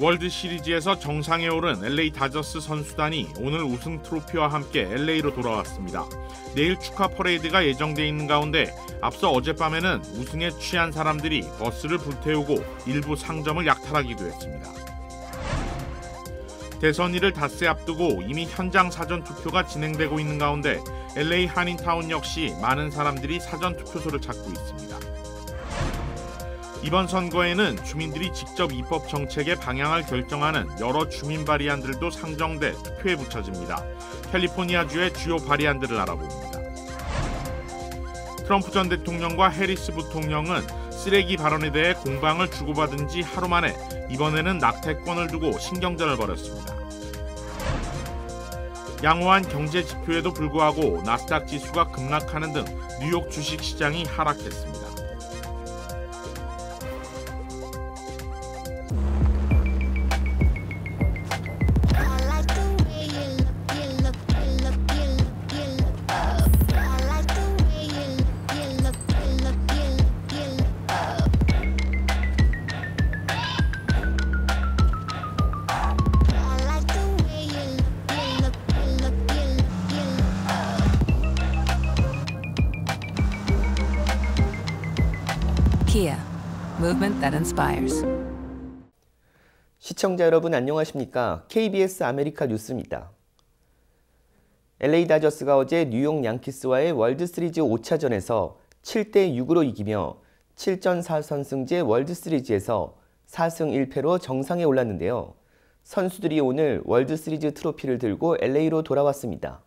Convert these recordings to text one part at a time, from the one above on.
월드 시리즈에서 정상에 오른 LA 다저스 선수단이 오늘 우승 트로피와 함께 LA로 돌아왔습니다. 내일 축하 퍼레이드가 예정되어 있는 가운데 앞서 어젯밤에는 우승에 취한 사람들이 버스를 불태우고 일부 상점을 약탈하기도 했습니다. 대선일을 닷새 앞두고 이미 현장 사전 투표가 진행되고 있는 가운데 LA 한인타운 역시 많은 사람들이 사전 투표소를 찾고 있습니다. 이번 선거에는 주민들이 직접 입법 정책의 방향을 결정하는 여러 주민 바리안들도 상정돼 투표에 붙여집니다. 캘리포니아주의 주요 바리안들을 알아봅니다. 트럼프 전 대통령과 해리스 부통령은 쓰레기 발언에 대해 공방을 주고받은 지 하루 만에 이번에는 낙태권을 두고 신경전을 벌였습니다. 양호한 경제 지표에도 불구하고 나스닥 지수가 급락하는 등 뉴욕 주식 시장이 하락했습니다. Kia, movement that inspires. 시청자 여러분 안녕하십니까? KBS 아메리카 뉴스입니다. LA 다저스가 어제 뉴욕 양키스와의 월드시리즈 5차전에서 7대 6으로 이기며 7전 4선승제 월드시리즈에서 4승 1패로 정상에 올랐는데요. 선수들이 오늘 월드시리즈 트로피를 들고 LA로 돌아왔습니다.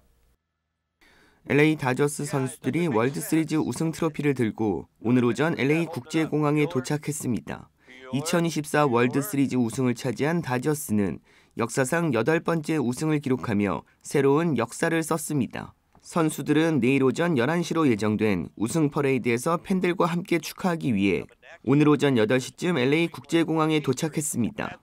LA 다저스 선수들이 월드시리즈 우승 트로피를 들고 오늘 오전 LA 국제공항에 도착했습니다. 2024 월드시리즈 우승을 차지한 다저스는 역사상 여덟 번째 우승을 기록하며 새로운 역사를 썼습니다. 선수들은 내일 오전 11시로 예정된 우승 퍼레이드에서 팬들과 함께 축하하기 위해 오늘 오전 8시쯤 LA 국제공항에 도착했습니다.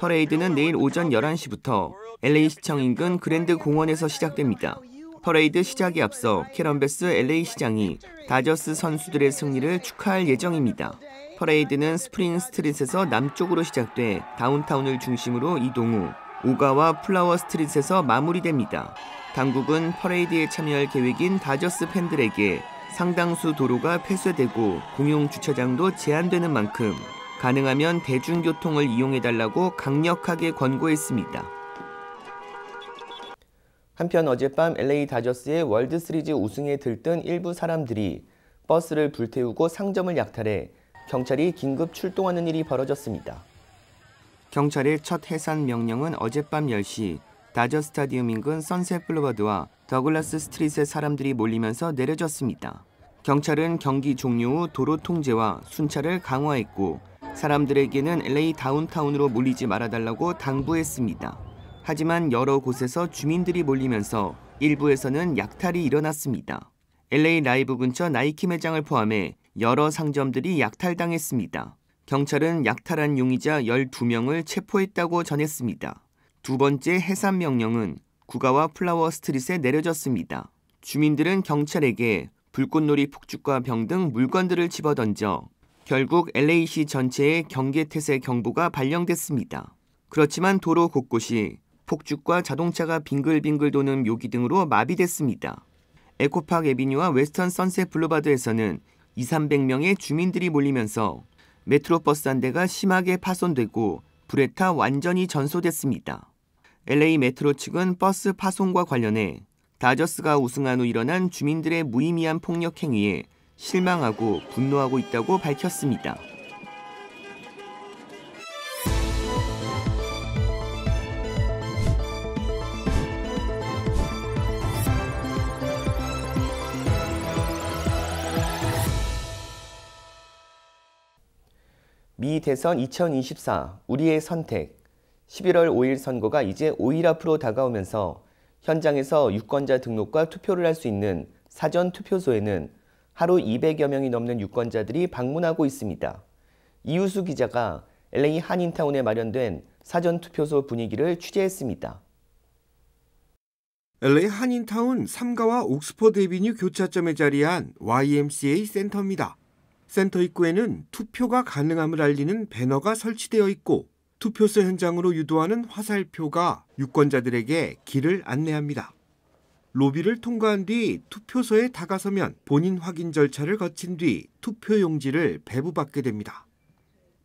퍼레이드는 내일 오전 11시부터 LA 시청 인근 그랜드 공원에서 시작됩니다. 퍼레이드 시작에 앞서 캐런베스 LA 시장이 다저스 선수들의 승리를 축하할 예정입니다. 퍼레이드는 스프링 스트릿에서 남쪽으로 시작돼 다운타운을 중심으로 이동 후 오가와 플라워 스트릿에서 마무리됩니다. 당국은 퍼레이드에 참여할 계획인 다저스 팬들에게 상당수 도로가 폐쇄되고 공용 주차장도 제한되는 만큼 가능하면 대중교통을 이용해달라고 강력하게 권고했습니다. 한편 어젯밤 LA 다저스의 월드 시리즈 우승에 들뜬 일부 사람들이 버스를 불태우고 상점을 약탈해 경찰이 긴급 출동하는 일이 벌어졌습니다. 경찰의 첫 해산 명령은 어젯밤 10시 다저 스타디움 인근 선셋 블루버드와 더글라스 스트릿트의 사람들이 몰리면서 내려졌습니다. 경찰은 경기 종료 후 도로 통제와 순찰을 강화했고 사람들에게는 LA 다운타운으로 몰리지 말아달라고 당부했습니다. 하지만 여러 곳에서 주민들이 몰리면서 일부에서는 약탈이 일어났습니다. LA 라이브 근처 나이키 매장을 포함해 여러 상점들이 약탈당했습니다. 경찰은 약탈한 용의자 12명을 체포했다고 전했습니다. 두 번째 해산 명령은 구가와 플라워 스트릿에 내려졌습니다. 주민들은 경찰에게 불꽃놀이 폭죽과 병 등 물건들을 집어던져 결국 LA시 전체에 경계태세 경보가 발령됐습니다. 그렇지만 도로 곳곳이 폭죽과 자동차가 빙글빙글 도는 묘기 등으로 마비됐습니다. 에코팍 에비뉴와 웨스턴 선셋 블루바드에서는 2, 300명의 주민들이 몰리면서 메트로버스 한 대가 심하게 파손되고 불에 타 완전히 전소됐습니다. LA 메트로 측은 버스 파손과 관련해 다저스가 우승한 후 일어난 주민들의 무의미한 폭력 행위에 실망하고 분노하고 있다고 밝혔습니다. 미 대선 2024 우리의 선택 11월 5일 선거가 이제 5일 앞으로 다가오면서 현장에서 유권자 등록과 투표를 할 수 있는 사전 투표소에는 하루 200여 명이 넘는 유권자들이 방문하고 있습니다. 이우수 기자가 LA 한인타운에 마련된 사전 투표소 분위기를 취재했습니다. LA 한인타운 3가와 옥스퍼드 에비뉴 교차점에 자리한 YMCA 센터입니다. 센터 입구에는 투표가 가능함을 알리는 배너가 설치되어 있고 투표소 현장으로 유도하는 화살표가 유권자들에게 길을 안내합니다. 로비를 통과한 뒤 투표소에 다가서면 본인 확인 절차를 거친 뒤 투표용지를 배부받게 됩니다.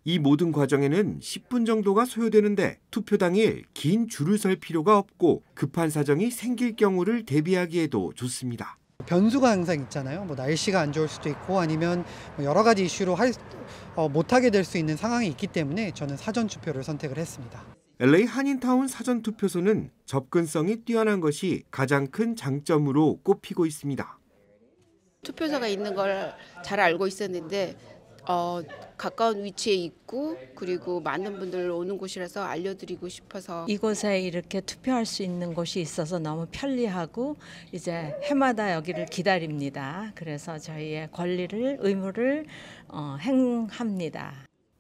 이 모든 과정에는 10분 정도가 소요되는데 투표 당일 긴 줄을 설 필요가 없고 급한 사정이 생길 경우를 대비하기에도 좋습니다. 변수가 항상 있잖아요. 뭐 날씨가 안 좋을 수도 있고 아니면 뭐 여러 가지 이슈로 할, 어, 못하게 될 수 있는 상황이 있기 때문에 저는 사전 투표를 선택을 했습니다. LA 한인타운 사전 투표소는 접근성이 뛰어난 것이 가장 큰 장점으로 꼽히고 있습니다. 투표소가 있는 걸 잘 알고 있었는데 어, 아, 네. 가까운 위치에 있고 그리고 많은 분들 오는 곳이라서 알려드리고 싶어서 이곳에 이렇게 투표할 수 있는 곳이 있어서 너무 편리하고 이제 해마다 여기를 기다립니다. 그래서 저희의 권리를 의무를 어, 행합니다.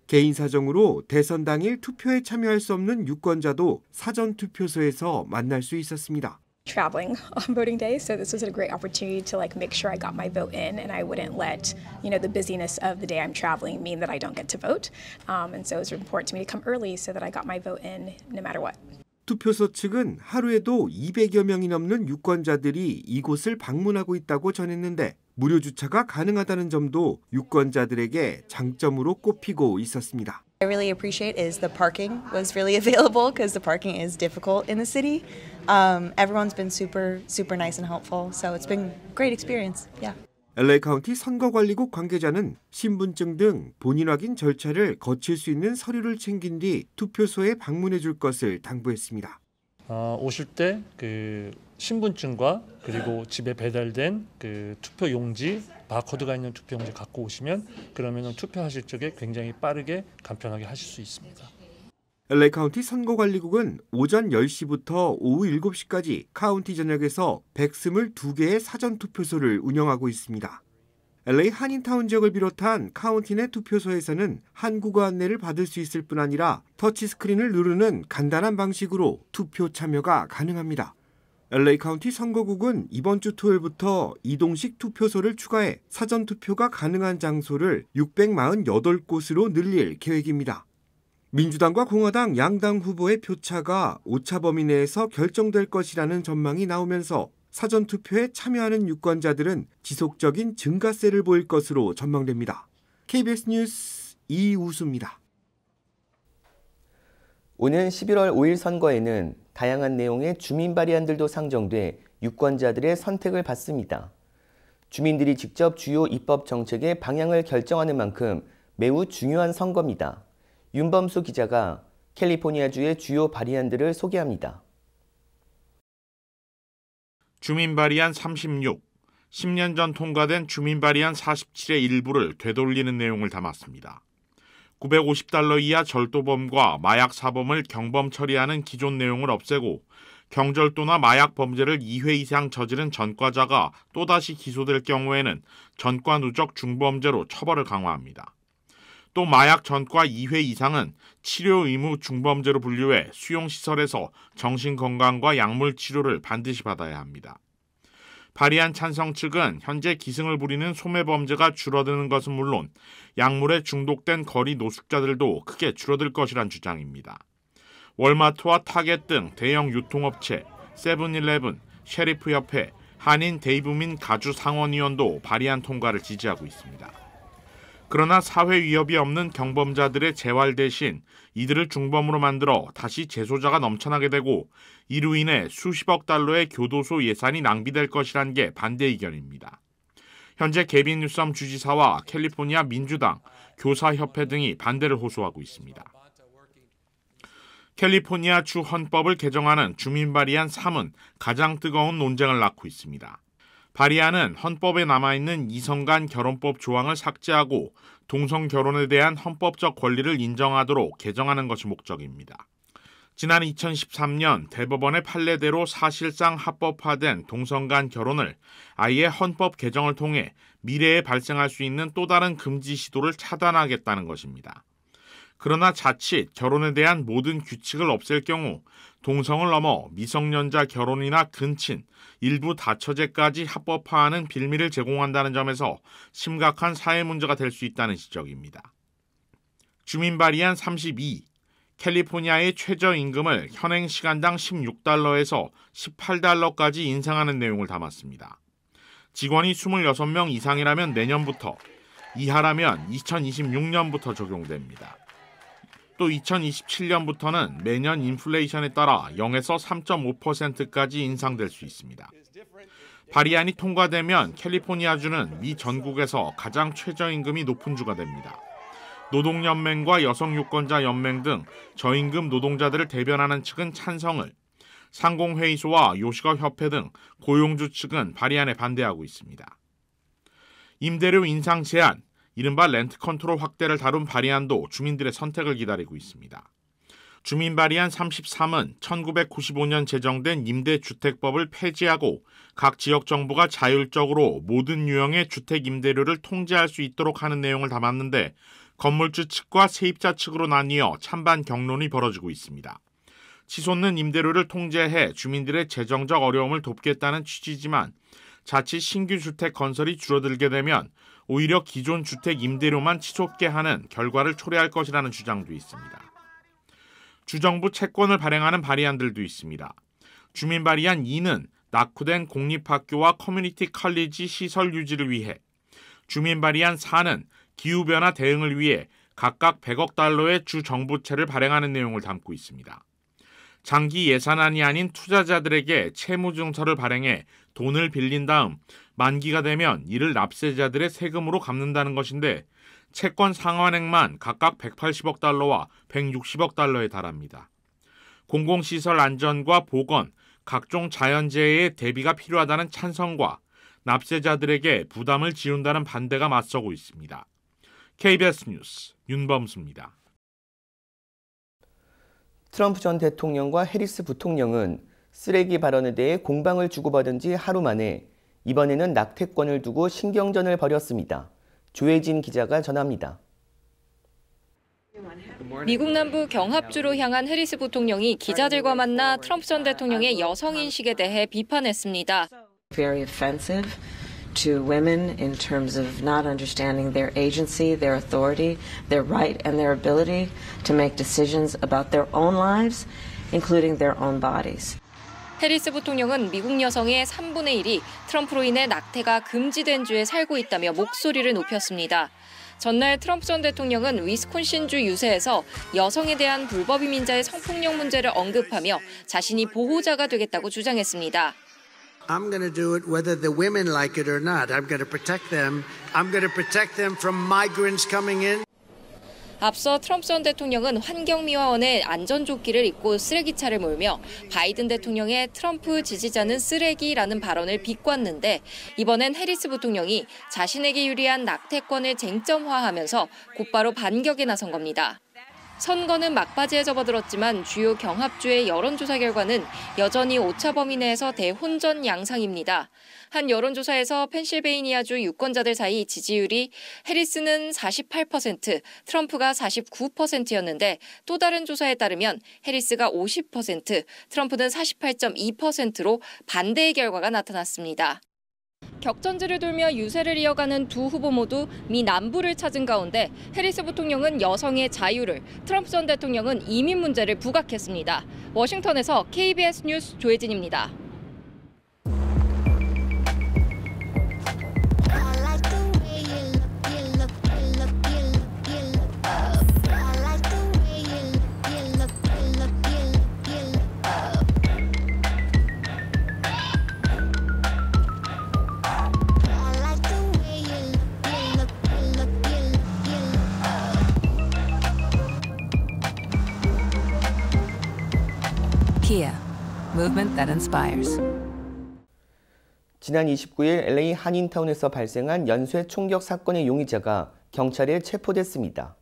개인 사정으로 대선 당일 투표에 참여할 수 없는 유권자도 사전 투표소에서 만날 수 있었습니다. traveling on voting day so this was a great opportunity to like make sure i got my vote in and i wouldn't let you know the busyness of the day i'm traveling mean that i don't get to vote um, and so it was important to me to come early so that i got my vote in no matter what 투표소 측은 하루에도 200여 명이 넘는 유권자들이 이곳을 방문하고 있다고 전했는데 무료 주차가 가능하다는 점도 유권자들에게 장점으로 꼽히고 있었습니다. I really appreciate is the parking was really available because the parking is difficult in the city. Um, everyone's been super super nice and helpful, so it's been great experience. Yeah. LA 카운티 선거관리국 관계자는 신분증 등 본인 확인 절차를 거칠 수 있는 서류를 챙긴 뒤 투표소에 방문해 줄 것을 당부했습니다. 어, 오실 때 그 신분증과 그리고 집에 배달된 그 투표 용지 바코드가 있는 투표용지 갖고 오시면 그러면은 투표하실 적에 굉장히 빠르게 간편하게 하실 수 있습니다. LA 카운티 선거관리국은 오전 10시부터 오후 7시까지 카운티 전역에서 122개의 사전 투표소를 운영하고 있습니다. LA 한인타운 지역을 비롯한 카운티 내 투표소에서는 한국어 안내를 받을 수 있을 뿐 아니라 터치스크린을 누르는 간단한 방식으로 투표 참여가 가능합니다. LA 카운티 선거국은 이번 주 토요일부터 이동식 투표소를 추가해 사전 투표가 가능한 장소를 648곳으로 늘릴 계획입니다. 민주당과 공화당 양당 후보의 표차가 오차 범위 내에서 결정될 것이라는 전망이 나오면서 사전 투표에 참여하는 유권자들은 지속적인 증가세를 보일 것으로 전망됩니다. KBS 뉴스 이우수입니다. 오는 11월 5일 선거에는 다양한 내용의 주민 발의안들도 상정돼 유권자들의 선택을 받습니다. 주민들이 직접 주요 입법 정책의 방향을 결정하는 만큼 매우 중요한 선거입니다. 윤범수 기자가 캘리포니아주의 주요 발의안들을 소개합니다. 주민 발의안 36, 10년 전 통과된 주민 발의안 47의 일부를 되돌리는 내용을 담았습니다. 950달러 이하 절도범과 마약 사범을 경범 처리하는 기존 내용을 없애고 경절도나 마약 범죄를 2회 이상 저지른 전과자가 또다시 기소될 경우에는 전과 누적 중범죄로 처벌을 강화합니다. 또 마약 전과 2회 이상은 치료 의무 중범죄로 분류해 수용시설에서 정신건강과 약물 치료를 반드시 받아야 합니다. 발의안 찬성 측은 현재 기승을 부리는 소매 범죄가 줄어드는 것은 물론 약물에 중독된 거리 노숙자들도 크게 줄어들 것이란 주장입니다. 월마트와 타겟 등 대형 유통업체, 세븐일레븐, 셰리프협회, 한인 대이브민 가주 상원의원도 발의안 통과를 지지하고 있습니다. 그러나 사회 위협이 없는 경범자들의 재활 대신 이들을 중범으로 만들어 다시 재소자가 넘쳐나게 되고 이로 인해 수십억 달러의 교도소 예산이 낭비될 것이란 게 반대 의견입니다. 현재 개빈 뉴섬 주지사와 캘리포니아 민주당, 교사협회 등이 반대를 호소하고 있습니다. 캘리포니아 주 헌법을 개정하는 주민 발의한 3은 가장 뜨거운 논쟁을 낳고 있습니다. 바리아는 헌법에 남아있는 이성 간 결혼법 조항을 삭제하고 동성 결혼에 대한 헌법적 권리를 인정하도록 개정하는 것이 목적입니다. 지난 2013년 대법원의 판례대로 사실상 합법화된 동성 간 결혼을 아예 헌법 개정을 통해 미래에 발생할 수 있는 또 다른 금지 시도를 차단하겠다는 것입니다. 그러나 자칫 결혼에 대한 모든 규칙을 없앨 경우 동성을 넘어 미성년자 결혼이나 근친, 일부 다처제까지 합법화하는 빌미를 제공한다는 점에서 심각한 사회 문제가 될 수 있다는 지적입니다. 주민 발의안 32 캘리포니아의 최저임금을 현행 시간당 16달러에서 18달러까지 인상하는 내용을 담았습니다. 직원이 26명 이상이라면 내년부터, 이하라면 2026년부터 적용됩니다. 또 2027년부터는 매년 인플레이션에 따라 0에서 3.5%까지 인상될 수 있습니다. 발의안이 통과되면 캘리포니아주는 미 전국에서 가장 최저임금이 높은 주가 됩니다. 노동연맹과 여성유권자연맹 등 저임금 노동자들을 대변하는 측은 찬성을, 상공회의소와 요식업협회 등 고용주 측은 발의안에 반대하고 있습니다. 임대료 인상 제한, 이른바 렌트 컨트롤 확대를 다룬 발의안도 주민들의 선택을 기다리고 있습니다. 주민 발의안 33은 1995년 제정된 임대주택법을 폐지하고 각 지역 정부가 자율적으로 모든 유형의 주택 임대료를 통제할 수 있도록 하는 내용을 담았는데 건물주 측과 세입자 측으로 나뉘어 찬반 경론이 벌어지고 있습니다. 치솟는 임대료를 통제해 주민들의 재정적 어려움을 돕겠다는 취지지만 자칫 신규 주택 건설이 줄어들게 되면 오히려 기존 주택 임대료만 치솟게 하는 결과를 초래할 것이라는 주장도 있습니다. 주정부 채권을 발행하는 발의안들도 있습니다. 주민 발의안 2는 낙후된 공립학교와 커뮤니티 칼리지 시설 유지를 위해 주민 발의안 4는 기후변화 대응을 위해 각각 100억 달러의 주정부채를 발행하는 내용을 담고 있습니다. 장기 예산안이 아닌 투자자들에게 채무증서를 발행해 돈을 빌린 다음 만기가 되면 이를 납세자들의 세금으로 갚는다는 것인데 채권 상환액만 각각 180억 달러와 160억 달러에 달합니다. 공공시설 안전과 보건, 각종 자연재해에 대비가 필요하다는 찬성과 납세자들에게 부담을 지운다는 반대가 맞서고 있습니다. KBS 뉴스 윤범수입니다. 트럼프 전 대통령과 해리스 부통령은 쓰레기 발언에 대해 공방을 주고받은 지 하루 만에 이번에는 낙태권을 두고 신경전을 벌였습니다. 조혜진 기자가 전합니다. 미국 남부 경합주로 향한 해리스 부통령이 기자들과 만나 트럼프 전 대통령의 여성 인식에 대해 비판했습니다. Very offensive to women in terms of not understanding their agency, their authority, their right and their ability to make decisions about their own lives, including their own bodies. 해리스 부통령은 미국 여성의 3분의 1이 트럼프로 인해 낙태가 금지된 주에 살고 있다며 목소리를 높였습니다. 전날 트럼프 전 대통령은 위스콘신주 유세에서 여성에 대한 불법 이민자의 성폭력 문제를 언급하며 자신이 보호자가 되겠다고 주장했습니다. I'm going to do it whether the women like it or not. I'm going to protect them. I'm going to protect them from migrants coming in. 앞서 트럼프 전 대통령은 환경미화원의 안전조끼를 입고 쓰레기차를 몰며 바이든 대통령의 트럼프 지지자는 쓰레기라는 발언을 비꼬았는데 이번엔 해리스 부통령이 자신에게 유리한 낙태권을 쟁점화하면서 곧바로 반격에 나선 겁니다. 선거는 막바지에 접어들었지만 주요 경합주의 여론조사 결과는 여전히 오차 범위 내에서 대혼전 양상입니다. 한 여론조사에서 펜실베이니아주 유권자들 사이 지지율이 해리스는 48%, 트럼프가 49%였는데 또 다른 조사에 따르면 해리스가 50%, 트럼프는 48.2%로 반대의 결과가 나타났습니다. 격전지를 돌며 유세를 이어가는 두 후보 모두 미 남부를 찾은 가운데 해리스 부통령은 여성의 자유를, 트럼프 전 대통령은 이민 문제를 부각했습니다. 워싱턴에서 KBS 뉴스 조혜진입니다. that inspires. 지난 29일 LA 한인타운에서 발생한 연쇄 총격 사건의 용의자가 경찰에 체포됐습니다.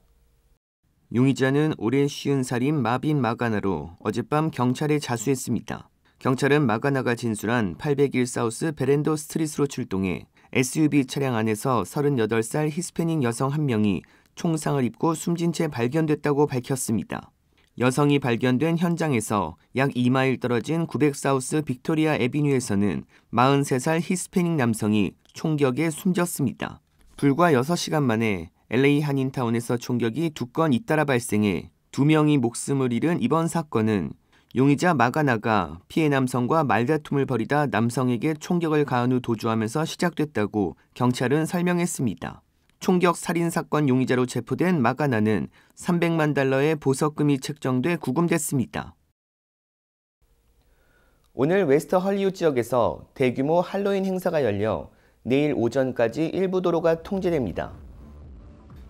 용의자는 올해 쉬운 살인 마빈 마가나로 어젯밤 경찰에 자수했습니다. 경찰은 마가나가 진술한 801 사우스 베렌도 스트리트로 출동해 SUV 차량 안에서 38살 히스패닉 여성 한 명이 총상을 입고 숨진 채 발견됐다고 밝혔습니다. 여성이 발견된 현장에서 약 2마일 떨어진 900사우스 빅토리아 에비뉴에서는 43살 히스패닉 남성이 총격에 숨졌습니다. 불과 6시간 만에 LA 한인타운에서 총격이 두 건 잇따라 발생해 두 명이 목숨을 잃은 이번 사건은 용의자 마가나가 피해 남성과 말다툼을 벌이다 남성에게 총격을 가한 후 도주하면서 시작됐다고 경찰은 설명했습니다. 총격 살인 사건 용의자로 체포된 마가나는 300만 달러의 보석금이 책정돼 구금됐습니다. 오늘 웨스트 헐리우 지역에서 대규모 할로윈 행사가 열려 내일 오전까지 일부 도로가 통제됩니다.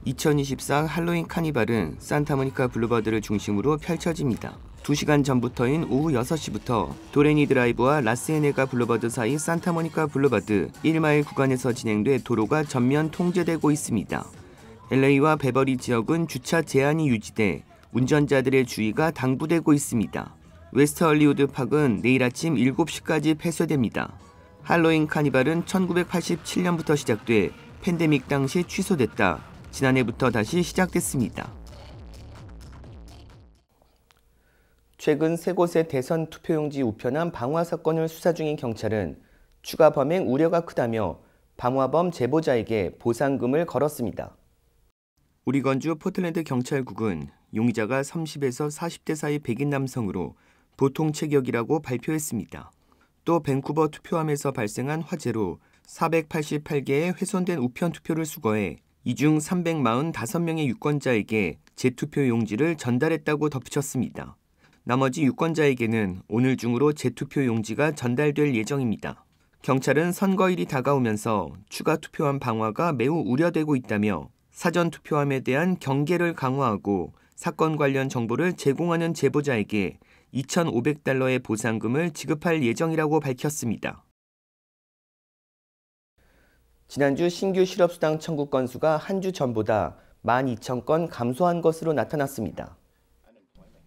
2024 할로윈 카니발은 산타모니카 블루버드를 중심으로 펼쳐집니다. 2시간 전부터인 오후 6시부터 도레니 드라이브와 라스에네가 블루버드 사이 산타모니카 블루버드 1마일 구간에서 진행돼 도로가 전면 통제되고 있습니다. LA와 베버리 지역은 주차 제한이 유지돼 운전자들의 주의가 당부되고 있습니다. 웨스트 할리우드 팍은 내일 아침 7시까지 폐쇄됩니다. 할로윈 카니발은 1987년부터 시작돼 팬데믹 당시 취소됐다. 지난해부터 다시 시작됐습니다. 최근 세 곳의 대선 투표용지 우편함 방화 사건을 수사 중인 경찰은 추가 범행 우려가 크다며 방화범 제보자에게 보상금을 걸었습니다. 우리건주 포틀랜드 경찰국은 용의자가 30에서 40대 사이 백인 남성으로 보통 체격이라고 발표했습니다. 또 밴쿠버 투표함에서 발생한 화재로 488개의 훼손된 우편 투표를 수거해 이 중 345명의 유권자에게 재투표 용지를 전달했다고 덧붙였습니다. 나머지 유권자에게는 오늘 중으로 재투표 용지가 전달될 예정입니다. 경찰은 선거일이 다가오면서 추가 투표함 방화가 매우 우려되고 있다며 사전 투표함에 대한 경계를 강화하고 사건 관련 정보를 제공하는 제보자에게 2,500달러의 보상금을 지급할 예정이라고 밝혔습니다. 지난주 신규 실업수당 청구 건수가 한 주 전보다 12,000건 감소한 것으로 나타났습니다.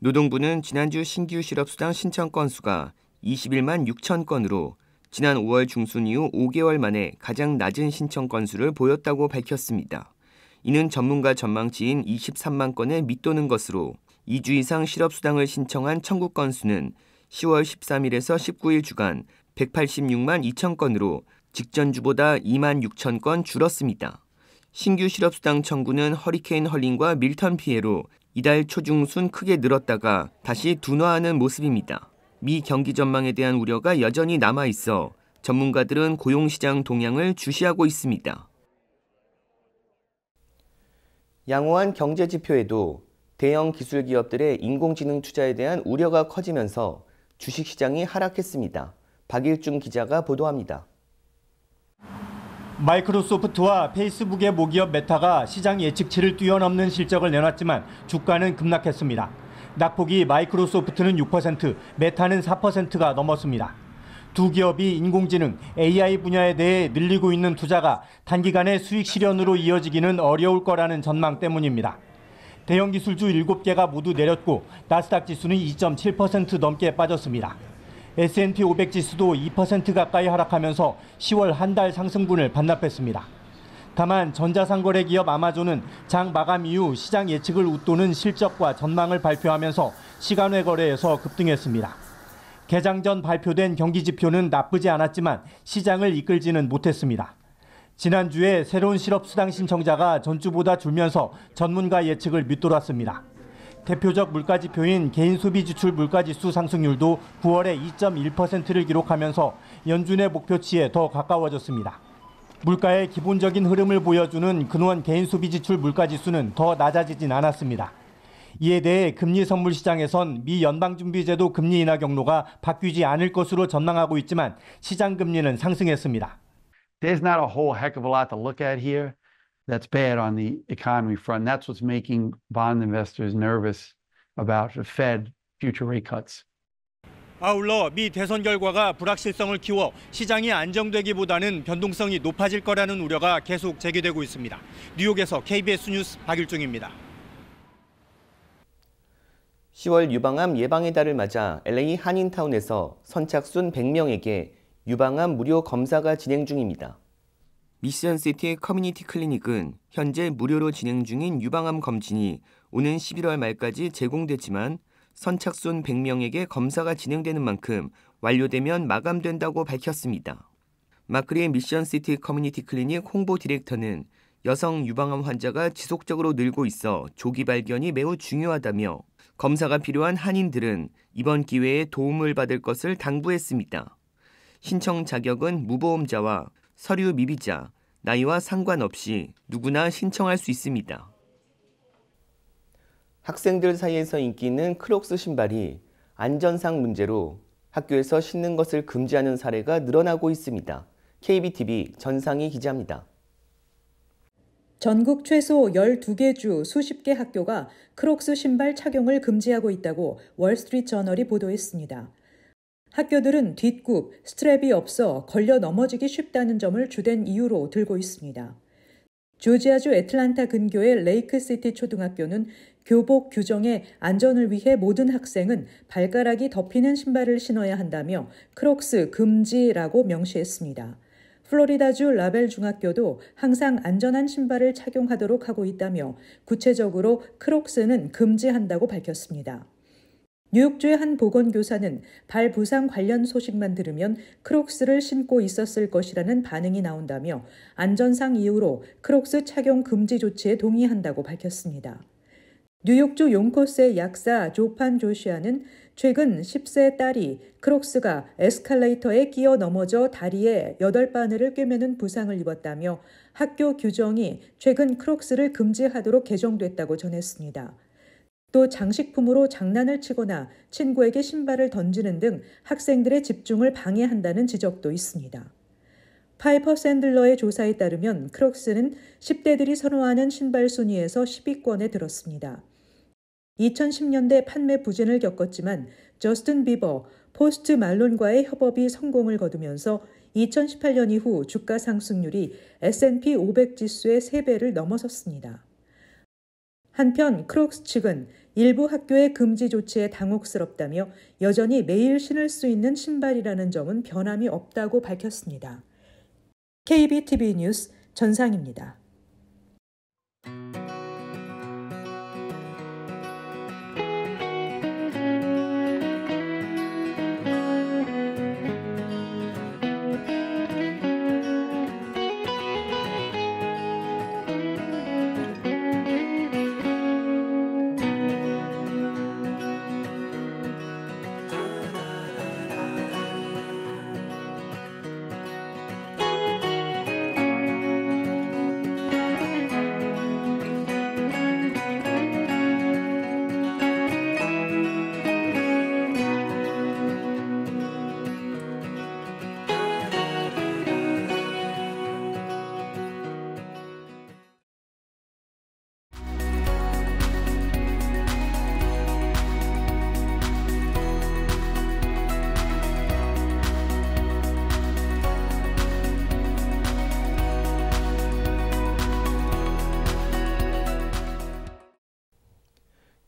노동부는 지난주 신규 실업수당 신청 건수가 21만 6천 건으로 지난 5월 중순 이후 5개월 만에 가장 낮은 신청 건수를 보였다고 밝혔습니다. 이는 전문가 전망치인 23만 건에 밑도는 것으로 2주 이상 실업수당을 신청한 청구 건수는 10월 13일에서 19일 주간 186만 2천 건으로 직전주보다 2만 6천 건 줄었습니다. 신규 실업수당 청구는 허리케인 헐린과 밀턴 피해로 이달 초중순 크게 늘었다가 다시 둔화하는 모습입니다. 미 경기 전망에 대한 우려가 여전히 남아 있어 전문가들은 고용시장 동향을 주시하고 있습니다. 양호한 경제 지표에도 대형 기술 기업들의 인공지능 투자에 대한 우려가 커지면서 주식시장이 하락했습니다. 박일중 기자가 보도합니다. 마이크로소프트와 페이스북의 모기업 메타가 시장 예측치를 뛰어넘는 실적을 내놨지만 주가는 급락했습니다. 낙폭이 마이크로소프트는 6%, 메타는 4%가 넘었습니다. 두 기업이 인공지능, AI 분야에 대해 늘리고 있는 투자가 단기간에 수익 실현으로 이어지기는 어려울 거라는 전망 때문입니다. 대형 기술주 7개가 모두 내렸고 나스닥 지수는 2.7% 넘게 빠졌습니다. S&P 500 지수도 2% 가까이 하락하면서 10월 한 달 상승분을 반납했습니다. 다만 전자상거래 기업 아마존은 장 마감 이후 시장 예측을 웃도는 실적과 전망을 발표하면서 시간외 거래에서 급등했습니다. 개장 전 발표된 경기 지표는 나쁘지 않았지만 시장을 이끌지는 못했습니다. 지난주에 새로운 실업 수당 신청자가 전주보다 줄면서 전문가 예측을 밑돌았습니다. 대표적 물가지표인 개인소비지출 물가지수 상승률도 9월에 2.1%를 기록하면서 연준의 목표치에 더 가까워졌습니다. 물가의 기본적인 흐름을 보여주는 근원 개인소비지출 물가지수는 더 낮아지진 않았습니다. 이에 대해 금리 선물 시장에선 미 연방준비제도 금리 인하 경로가 바뀌지 않을 것으로 전망하고 있지만 시장 금리는 상승했습니다. There's not a whole heck of a lot to look at here. that's bad on the economy front. That's what's making bond investors nervous about the Fed future rate cuts. 아울러 미 대선 결과가 불확실성을 키워 시장이 안정되기보다는 변동성이 높아질 거라는 우려가 계속 제기되고 있습니다. 뉴욕에서 KBS 뉴스 박일중입니다. 10월 유방암 예방의 달을 맞아 LA 한인타운에서 선착순 100명에게 유방암 무료 검사가 진행 중입니다. 미션시티 커뮤니티 클리닉은 현재 무료로 진행 중인 유방암 검진이 오는 11월 말까지 제공되지만 선착순 100명에게 검사가 진행되는 만큼 완료되면 마감된다고 밝혔습니다. 마크리의 미션시티 커뮤니티 클리닉 홍보 디렉터는 여성 유방암 환자가 지속적으로 늘고 있어 조기 발견이 매우 중요하다며 검사가 필요한 한인들은 이번 기회에 도움을 받을 것을 당부했습니다. 신청 자격은 무보험자와 서류 미비자, 나이와 상관없이 누구나 신청할 수 있습니다. 학생들 사이에서 인기 있는 크록스 신발이 안전상 문제로 학교에서 신는 것을 금지하는 사례가 늘어나고 있습니다. KBTV 전상희 기자입니다. 전국 최소 12개 주 수십 개 학교가 크록스 신발 착용을 금지하고 있다고 월스트리트 저널이 보도했습니다. 학교들은 뒷굽, 스트랩이 없어 걸려 넘어지기 쉽다는 점을 주된 이유로 들고 있습니다. 조지아주 애틀란타 근교의 레이크시티 초등학교는 교복 규정에 안전을 위해 모든 학생은 발가락이 덮이는 신발을 신어야 한다며 크록스 금지라고 명시했습니다. 플로리다주 라벨 중학교도 항상 안전한 신발을 착용하도록 하고 있다며 구체적으로 크록스는 금지한다고 밝혔습니다. 뉴욕주의 한 보건교사는 발 부상 관련 소식만 들으면 크록스를 신고 있었을 것이라는 반응이 나온다며 안전상 이유로 크록스 착용 금지 조치에 동의한다고 밝혔습니다. 뉴욕주 용코스의 약사 조판 조시아는 최근 10세 딸이 크록스가 에스컬레이터에 끼어 넘어져 다리에 8바늘을 꿰매는 부상을 입었다며 학교 규정이 최근 크록스를 금지하도록 개정됐다고 전했습니다. 또 장식품으로 장난을 치거나 친구에게 신발을 던지는 등 학생들의 집중을 방해한다는 지적도 있습니다. 파이퍼 샌들러의 조사에 따르면 크록스는 10대들이 선호하는 신발 순위에서 10위권에 들었습니다. 2010년대 판매 부진을 겪었지만 저스틴 비버, 포스트 말론과의 협업이 성공을 거두면서 2018년 이후 주가 상승률이 S&P 500 지수의 3배를 넘어섰습니다. 한편 크록스 측은 일부 학교의 금지 조치에 당혹스럽다며 여전히 매일 신을 수 있는 신발이라는 점은 변함이 없다고 밝혔습니다. KBTV 뉴스 전상입니다.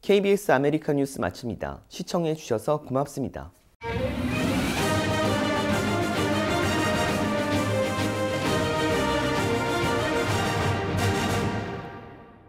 KBS 아메리칸 뉴스 마칩니다. 시청해 주셔서 고맙습니다.